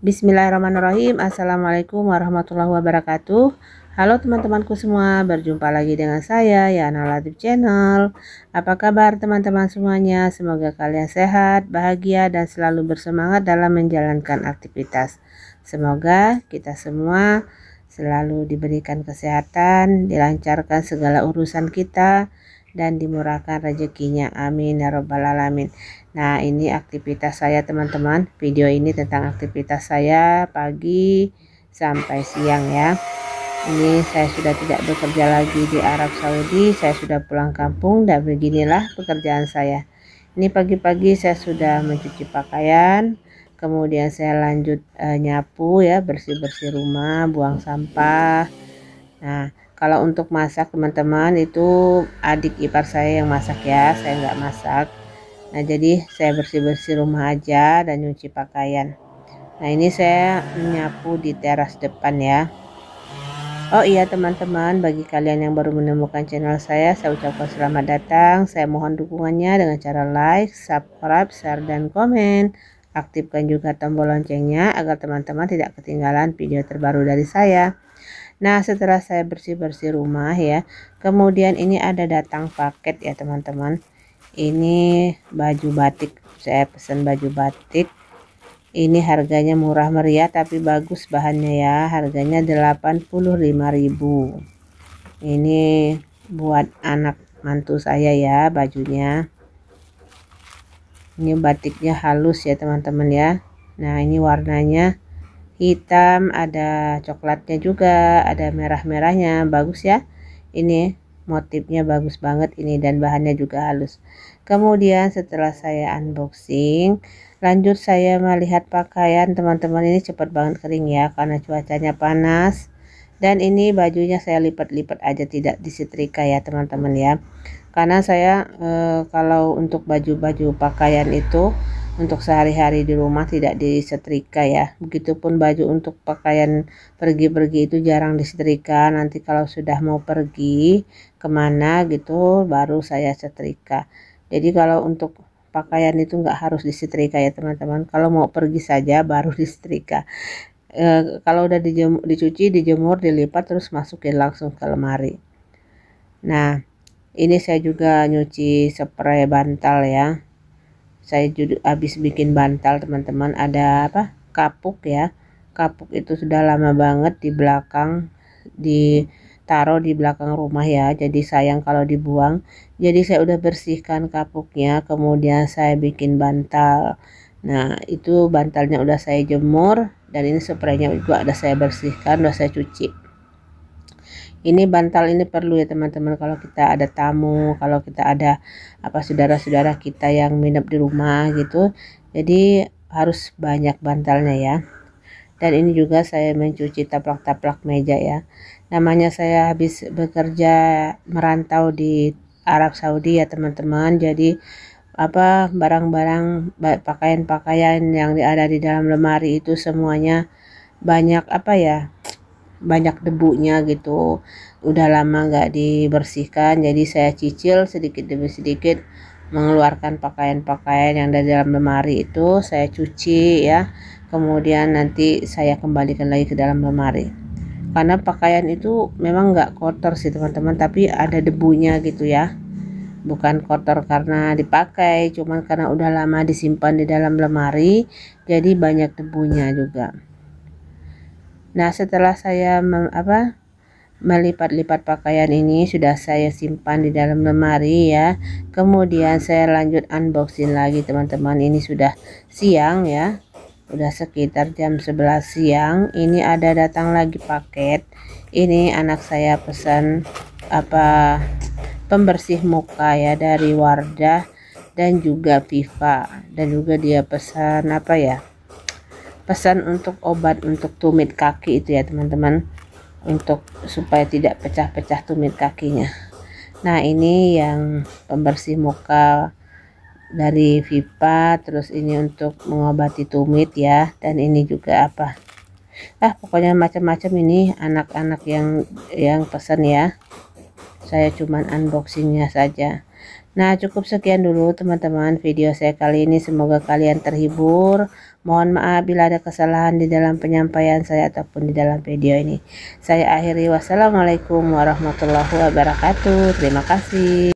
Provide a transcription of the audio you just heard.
Bismillahirrahmanirrahim Assalamualaikum warahmatullahi wabarakatuh Halo teman-temanku semua Berjumpa lagi dengan saya Yana Latif Channel Apa kabar teman-teman semuanya Semoga kalian sehat, bahagia dan selalu bersemangat dalam menjalankan aktivitas Semoga kita semua selalu diberikan kesehatan Dilancarkan segala urusan kita dan dimurahkan rezekinya. Amin ya robbal alamin. Nah, ini aktivitas saya teman-teman. Video ini tentang aktivitas saya pagi sampai siang ya. Ini saya sudah tidak bekerja lagi di Arab Saudi, saya sudah pulang kampung dan beginilah pekerjaan saya. Ini pagi-pagi saya sudah mencuci pakaian, kemudian saya lanjut e, nyapu ya, bersih-bersih rumah, buang sampah Nah, kalau untuk masak teman-teman itu adik ipar saya yang masak ya, saya nggak masak. Nah, jadi saya bersih-bersih rumah aja dan nyuci pakaian. Nah, ini saya menyapu di teras depan ya. Oh iya teman-teman, bagi kalian yang baru menemukan channel saya, saya ucapkan selamat datang. Saya mohon dukungannya dengan cara like, subscribe, share, dan komen. Aktifkan juga tombol loncengnya agar teman-teman tidak ketinggalan video terbaru dari saya. Nah setelah saya bersih-bersih rumah ya kemudian ini ada datang paket ya teman-teman ini baju batik saya pesan baju batik ini harganya murah meriah tapi bagus bahannya ya harganya 85.000 ini buat anak mantu saya ya bajunya ini batiknya halus ya teman-teman ya nah ini warnanya hitam, ada coklatnya juga, ada merah-merahnya, bagus ya. Ini motifnya bagus banget ini dan bahannya juga halus. Kemudian setelah saya unboxing, lanjut saya melihat pakaian teman-teman ini cepat banget kering ya karena cuacanya panas. Dan ini bajunya saya lipat-lipat aja tidak disetrika ya teman-teman ya. Karena saya e, kalau untuk baju-baju pakaian itu untuk sehari-hari di rumah tidak disetrika ya. Begitupun baju untuk pakaian pergi-pergi itu jarang disetrika. Nanti kalau sudah mau pergi kemana gitu baru saya setrika. Jadi kalau untuk pakaian itu nggak harus disetrika ya teman-teman. Kalau mau pergi saja baru disetrika. E, kalau udah dijemur, dicuci, dijemur, dilipat terus masukin langsung ke lemari. Nah, ini saya juga nyuci spray bantal ya saya juga habis bikin bantal teman-teman ada apa kapuk ya kapuk itu sudah lama banget di belakang ditaruh di belakang rumah ya jadi sayang kalau dibuang jadi saya udah bersihkan kapuknya kemudian saya bikin bantal nah itu bantalnya udah saya jemur dan ini spraynya juga ada saya bersihkan udah saya cuci ini bantal ini perlu ya teman-teman kalau kita ada tamu kalau kita ada apa saudara-saudara kita yang minap di rumah gitu jadi harus banyak bantalnya ya dan ini juga saya mencuci taplak-taplak meja ya namanya saya habis bekerja merantau di Arab Saudi ya teman-teman jadi apa barang-barang pakaian-pakaian yang ada di dalam lemari itu semuanya banyak apa ya banyak debunya gitu udah lama nggak dibersihkan jadi saya cicil sedikit demi sedikit mengeluarkan pakaian-pakaian yang dari dalam lemari itu saya cuci ya kemudian nanti saya kembalikan lagi ke dalam lemari karena pakaian itu memang nggak kotor sih teman-teman tapi ada debunya gitu ya bukan kotor karena dipakai cuman karena udah lama disimpan di dalam lemari jadi banyak debunya juga Nah, setelah saya mem apa melipat-lipat pakaian ini sudah saya simpan di dalam lemari ya. Kemudian saya lanjut unboxing lagi teman-teman. Ini sudah siang ya. Udah sekitar jam 11 siang. Ini ada datang lagi paket. Ini anak saya pesan apa pembersih muka ya dari Wardah dan juga Viva dan juga dia pesan apa ya? pesan untuk obat untuk tumit kaki itu ya teman-teman untuk supaya tidak pecah-pecah tumit kakinya nah ini yang pembersih muka dari Vipa terus ini untuk mengobati tumit ya dan ini juga apa ah pokoknya macam-macam ini anak-anak yang yang pesan ya saya cuman unboxingnya saja Nah cukup sekian dulu teman-teman video saya kali ini semoga kalian terhibur Mohon maaf bila ada kesalahan di dalam penyampaian saya ataupun di dalam video ini Saya akhiri wassalamualaikum warahmatullahi wabarakatuh Terima kasih